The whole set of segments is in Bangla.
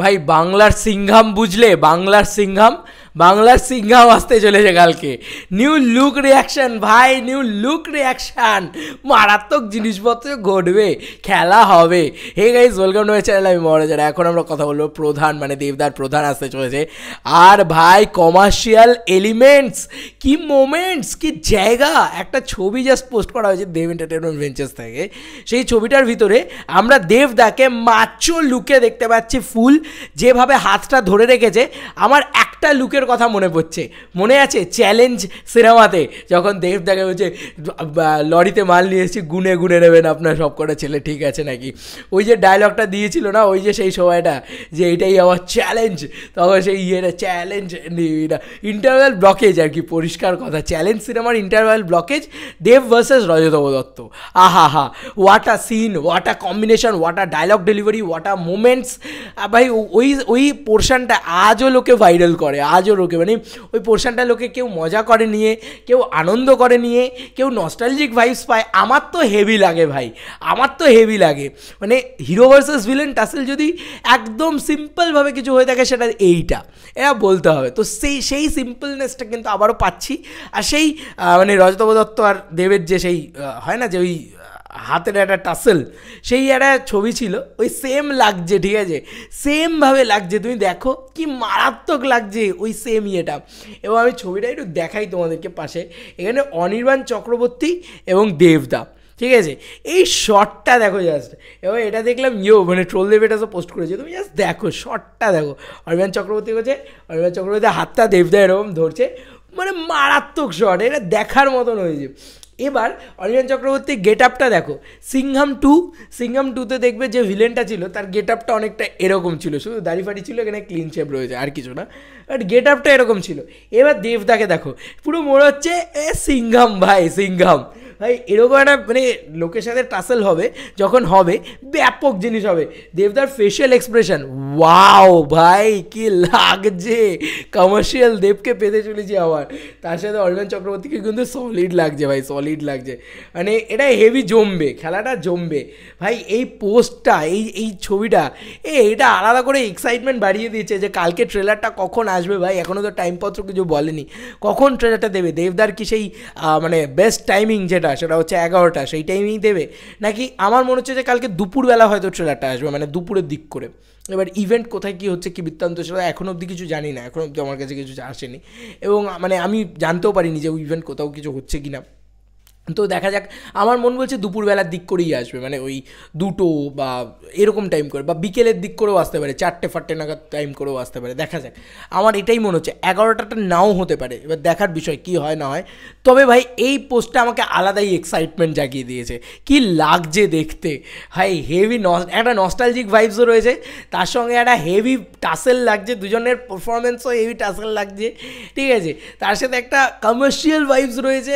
ভাই বাংলার সিংহাম বুঝলে বাংলার সিংহাম বাংলার সিংহাও আসতে চলেছে কালকে নিউ লুক রিয়াকশান ভাই নিউ লুক রিয়াকশান মারাত্মক জিনিসপত্র ঘটবে খেলা হবে hey guys welcome to channel আমি মহারাজার এখন আমরা কথা বলবো প্রধান মানে দেবদার প্রধান আসতে চলেছে আর ভাই কমার্শিয়াল এলিমেন্টস কি মোমেন্টস কি জায়গা একটা ছবি জাস্ট পোস্ট করা হয়েছে দেব এন্টারটেনমেন্ট ভেঞ্চার্স থেকে সেই ছবিটার ভিতরে আমরা দেবদাকে মাচ্চ লুকে দেখতে পাচ্ছি ফুল যেভাবে হাতটা ধরে রেখেছে আমার একটা লুকের দেবদাকের কথা মনে পড়ছে মনে আছে চ্যালেঞ্জ সিনেমাতে যখন দেবদাকে হচ্ছে লরিতে মাল নিয়ে এসেছি গুনে গুনে নেবেন আপনার সবকটা ছেলে ঠিক আছে নাকি ওই যে ডায়লগটা দিয়েছিল না ওই যে সেই সময়টা যে এটাই আমার চ্যালেঞ্জ তখন সেই ইয়েটা চ্যালেঞ্জ ইন্টারভেল ব্লকেজ আর কি পরিষ্কার কথা চ্যালেঞ্জ সিনেমার interval blockage Dev versus Rajatava Dutta আহা হা what a scene what a combination what a dialogue delivery what a moments ভাই ওই ওই পোর্শনটা আজও লোকে ভাইরাল করে আজও রোকে মানে ওই পোর্শনটা লোকে কেউ মজা করে নিয়ে কেউ আনন্দ করে নিয়ে কেউ নস্টালজিক ভাইবস পায় আমার তো হেভি লাগে ভাই আমার তো হেভি লাগে মানে হিরো ভার্সেস ভিলেন টাসেল যদি একদম সিম্পলভাবে কিছু হয়ে থাকে সেটা এইটা এরা বলতে হবে তো সেই সেই সিম্পলনেসটা কিন্তু আবারও পাচ্ছি আর সেই মানে রজতব দত্ত আর দেবের যে সেই হয় না যে ওই হাতের একটা টাসেল সেই একটা ছবি ছিল ওই সেম লাগছে ঠিক আছে সেমভাবে লাগছে তুমি দেখো কি মারাত্মক লাগছে ওই সেম ইয়েটা এবং আমি ছবিটা একটু দেখাই তোমাদেরকে পাশে এখানে অনির্বাণ চক্রবর্তী এবং দেবদা ঠিক আছে এই শর্টটা দেখো জাস্ট এবং এটা দেখলাম ইয়েও মানে ট্রোল দেব এটা পোস্ট করেছে তুমি জাস্ট দেখো শর্টটা দেখো অরবিন্দ চক্রবর্তী করছে অরবিন্দ চক্রবর্তী হাতটা দেবদা এরকম ধরছে মানে মারাত্মক শট এটা দেখার মতন হয়েছে এবার অরিয়ন চক্রবর্তীর গেট আপটা দেখো সিংহাম টু সিংহাম টুতে দেখবে যে ভিলেনটা ছিল তার গেট আপটা অনেকটা এরকম ছিল শুধু দাড়ি ফাড়ি ছিল এখানে ক্লিন শেপ রয়েছে আর কিছু না বাট গেট আপটা এরকম ছিল এবার দেবদাকে দেখো পুরো মনে হচ্ছে এ সিংহাম ভাই সিংহাম ভাই এরকম একটা মানে লোকের সাথে টাসেল হবে যখন হবে ব্যাপক জিনিস হবে দেবদার ফেশিয়াল এক্সপ্রেশন ওয়াও ভাই কি লাগছে কমার্শিয়াল দেবকে পেতে চলেছি আবার তার সাথে অরবিন্দ চক্রবর্তীকে কিন্তু সলিড লাগছে ভাই সলিড সলিড লাগছে মানে এটা হেভি জমবে খেলাটা জমবে ভাই এই পোস্টটা এই এই ছবিটা এ এটা আলাদা করে এক্সাইটমেন্ট বাড়িয়ে দিয়েছে যে কালকে ট্রেলারটা কখন আসবে ভাই এখনও তো টাইমপত্র কিছু বলেনি কখন ট্রেলারটা দেবে দেবদার কি সেই মানে বেস্ট টাইমিং যেটা সেটা হচ্ছে এগারোটা সেই টাইমিং দেবে নাকি আমার মনে হচ্ছে যে কালকে দুপুরবেলা হয়তো ট্রেলারটা আসবে মানে দুপুরের দিক করে এবার ইভেন্ট কোথায় কী হচ্ছে কী বৃত্তান্ত সেটা এখন অবধি কিছু জানি না এখনও অবধি আমার কাছে কিছু আসেনি এবং মানে আমি জানতেও পারিনি যে ইভেন্ট কোথাও কিছু হচ্ছে কি না তো দেখা যাক আমার মন বলছে দুপুরবেলার দিক করেই আসবে মানে ওই দুটো বা এরকম টাইম করে বা বিকেলের দিক করেও আসতে পারে চারটে ফারটে নাগাদ টাইম করেও আসতে পারে দেখা যাক আমার এটাই মনে হচ্ছে এগারোটাটা নাও হতে পারে এবার দেখার বিষয় কি হয় না হয় তবে ভাই এই পোস্টটা আমাকে আলাদাই এক্সাইটমেন্ট জাগিয়ে দিয়েছে কি লাগছে দেখতে ভাই হেভি নস একটা নস্টালজিক ভাইবসও রয়েছে তার সঙ্গে একটা হেভি টাসেল লাগছে দুজনের পারফরমেন্সও হেভি টাসেল লাগছে ঠিক আছে তার সাথে একটা কমার্শিয়াল ভাইবস রয়েছে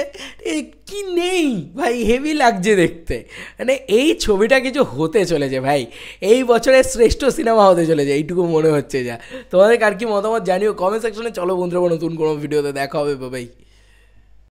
কি নেই ভাই হেভি লাগছে দেখতে মানে এই ছবিটা কিছু হতে চলেছে ভাই এই বছরের শ্রেষ্ঠ সিনেমা হতে চলেছে এইটুকু মনে হচ্ছে যা তোমাদের আর কি মতামত জানিও কমেন্ট সেকশনে চলো বন্ধুরা নতুন কোনো ভিডিওতে দেখা হবে ভাই